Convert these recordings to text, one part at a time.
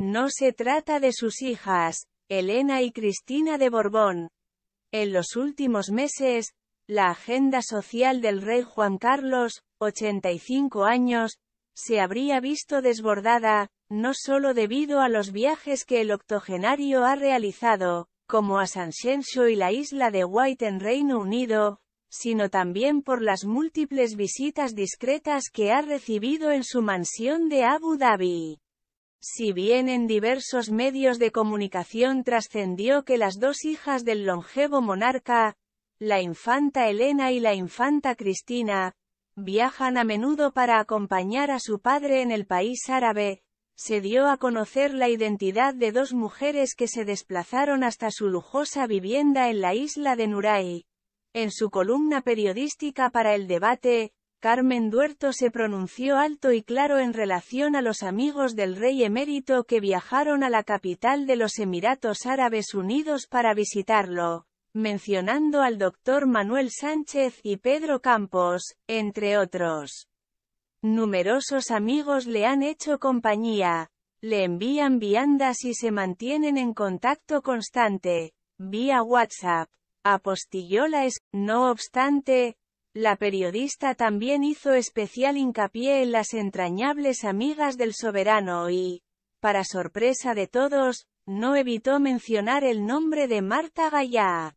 No se trata de sus hijas, Elena y Cristina de Borbón. En los últimos meses, la agenda social del rey Juan Carlos, 85 años, se habría visto desbordada, no solo debido a los viajes que el octogenario ha realizado, como a San y la isla de White en Reino Unido, sino también por las múltiples visitas discretas que ha recibido en su mansión de Abu Dhabi. Si bien en diversos medios de comunicación trascendió que las dos hijas del longevo monarca, la infanta Elena y la infanta Cristina, viajan a menudo para acompañar a su padre en el país árabe, se dio a conocer la identidad de dos mujeres que se desplazaron hasta su lujosa vivienda en la isla de Nuray. En su columna periodística para el debate, Carmen Duerto se pronunció alto y claro en relación a los amigos del rey emérito que viajaron a la capital de los Emiratos Árabes Unidos para visitarlo, mencionando al doctor Manuel Sánchez y Pedro Campos, entre otros. Numerosos amigos le han hecho compañía, le envían viandas y se mantienen en contacto constante, vía WhatsApp. Apostilló la es, no obstante, la periodista también hizo especial hincapié en las entrañables amigas del soberano y, para sorpresa de todos, no evitó mencionar el nombre de Marta Gallá.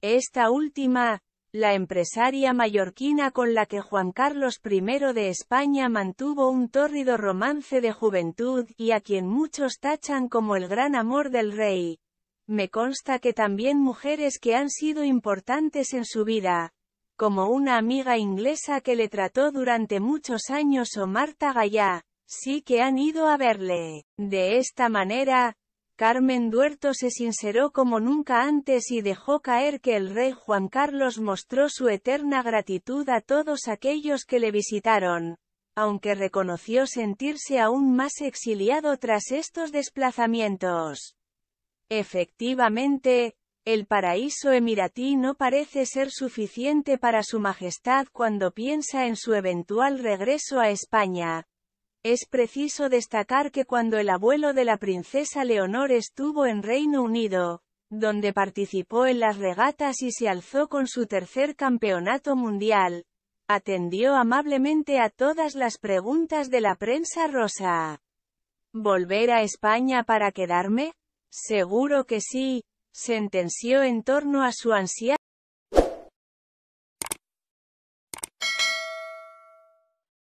Esta última, la empresaria mallorquina con la que Juan Carlos I de España mantuvo un tórrido romance de juventud y a quien muchos tachan como el gran amor del rey. Me consta que también mujeres que han sido importantes en su vida, como una amiga inglesa que le trató durante muchos años o Marta Gallá, sí que han ido a verle. De esta manera, Carmen Duerto se sinceró como nunca antes y dejó caer que el rey Juan Carlos mostró su eterna gratitud a todos aquellos que le visitaron, aunque reconoció sentirse aún más exiliado tras estos desplazamientos. Efectivamente, el paraíso emiratí no parece ser suficiente para su majestad cuando piensa en su eventual regreso a España. Es preciso destacar que cuando el abuelo de la princesa Leonor estuvo en Reino Unido, donde participó en las regatas y se alzó con su tercer campeonato mundial, atendió amablemente a todas las preguntas de la prensa rosa. ¿Volver a España para quedarme? Seguro que sí, sentenció en torno a su ansiedad.